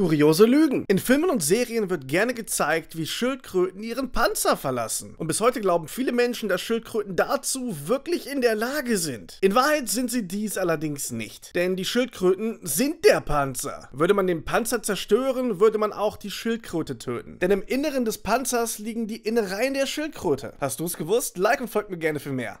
Kuriose Lügen. In Filmen und Serien wird gerne gezeigt, wie Schildkröten ihren Panzer verlassen. Und bis heute glauben viele Menschen, dass Schildkröten dazu wirklich in der Lage sind. In Wahrheit sind sie dies allerdings nicht. Denn die Schildkröten sind der Panzer. Würde man den Panzer zerstören, würde man auch die Schildkröte töten. Denn im Inneren des Panzers liegen die Innereien der Schildkröte. Hast du es gewusst? Like und folgt mir gerne für mehr.